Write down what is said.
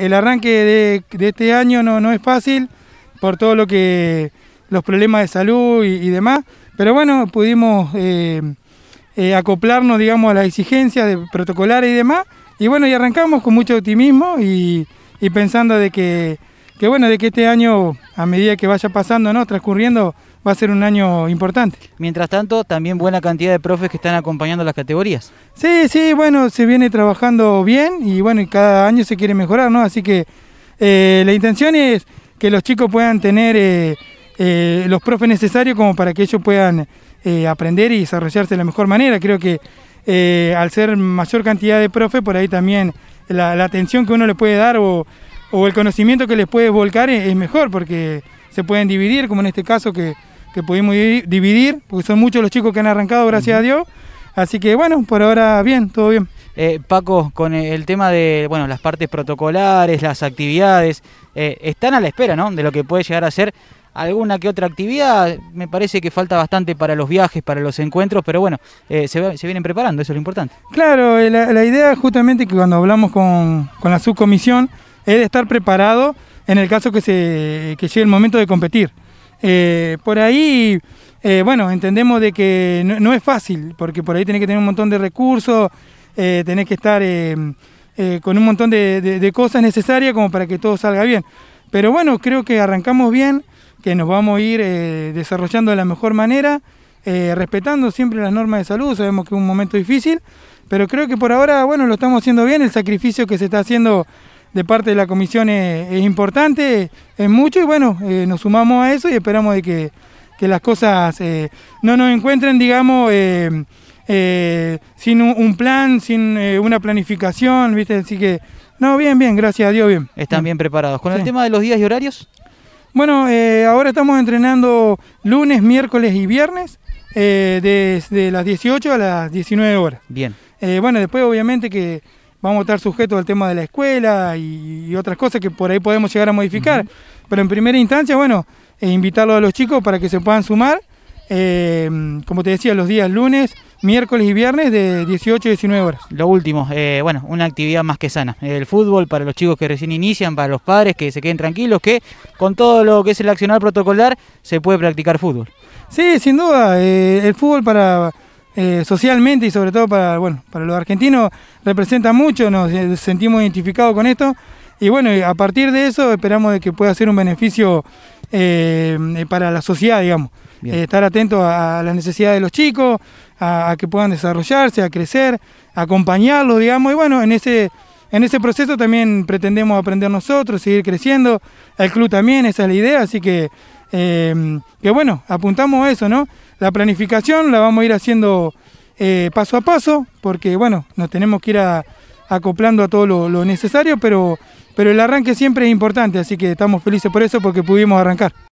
el arranque de, este año no, es fácil por todo lo que los problemas de salud y, demás, pero bueno, pudimos eh, eh, acoplarnos, digamos, a las exigencias de protocolar y demás, y bueno, y arrancamos con mucho optimismo y, y pensando de que que bueno, de que este año, a medida que vaya pasando, ¿no? transcurriendo, va a ser un año importante. Mientras tanto, también buena cantidad de profes que están acompañando las categorías. Sí, sí, bueno, se viene trabajando bien y bueno, cada año se quiere mejorar, ¿no? Así que eh, la intención es que los chicos puedan tener eh, eh, los profes necesarios como para que ellos puedan aprender y desarrollarse de la mejor manera. Creo que al ser mayor cantidad de profes, por ahí también la, la atención que uno le puede dar o o el conocimiento que les puede volcar es, mejor, porque se pueden dividir, como en este caso que, pudimos dividir, porque son muchos los chicos que han arrancado, gracias a Dios. Así que bueno, por ahora bien, todo bien. Eh, Paco, con el tema de bueno, las partes protocolares, las actividades, eh, están a la espera ¿no? de lo que puede llegar a ser alguna que otra actividad. Me parece que falta bastante para los viajes, para los encuentros, pero bueno, eh, se, vienen preparando, eso es lo importante. Claro, la, la idea justamente que cuando hablamos con, con la subcomisión, es de estar preparado en el caso que, se, llegue el momento de competir. Eh, por ahí, eh, bueno, entendemos de que no, es fácil, porque por ahí tenés que tener un montón de recursos, eh, tenés que estar con un montón de, de, cosas necesarias como para que todo salga bien. Pero bueno, creo que arrancamos bien, que nos vamos a ir desarrollando de la mejor manera, respetando siempre las normas de salud, sabemos que es un momento difícil, pero creo que por ahora, bueno, lo estamos haciendo bien, el sacrificio que se está haciendo de parte de la comisión es, importante, es mucho y bueno, eh, nos sumamos a eso y esperamos de que, las cosas eh, no nos encuentren, digamos, eh, sin un, plan, sin una planificación, ¿viste? Así que, no, bien, bien, gracias a Dios, bien. Están bien preparados. ¿Con el tema de los días y horarios? Bueno, ahora estamos entrenando lunes, miércoles y viernes, desde las 18 a las 19 horas. Bien. bueno, después obviamente que vamos a estar sujetos al tema de la escuela y, otras cosas que por ahí podemos llegar a modificar. Pero en primera instancia, bueno, eh, invitarlos a los chicos para que se puedan sumar, eh, como te decía, los días lunes, miércoles y viernes de 18 a 19 horas. Lo último, eh, bueno, una actividad más que sana. El fútbol para los chicos que recién inician, para los padres que se queden tranquilos, que con todo lo que es el accionar protocolar se puede practicar fútbol. Sí, sin duda, eh, el fútbol para eh, socialmente y sobre todo para, bueno, para los argentinos representa mucho, nos eh, sentimos identificados con esto y bueno, a partir de eso esperamos de que pueda ser un beneficio eh, para la sociedad, digamos. estar atento a, las necesidades de los chicos, a, a que puedan desarrollarse, a crecer, acompañarlos, digamos, y bueno, en ese en ese proceso también pretendemos aprender nosotros, seguir creciendo, el club también, esa es la idea, así que, em, que bueno, apuntamos a eso, ¿no? La planificación la vamos a ir haciendo eh, paso a paso, porque bueno, nos tenemos que ir acoplando a todo lo, lo necesario, pero, pero el arranque siempre es importante, así que estamos felices por eso porque pudimos arrancar.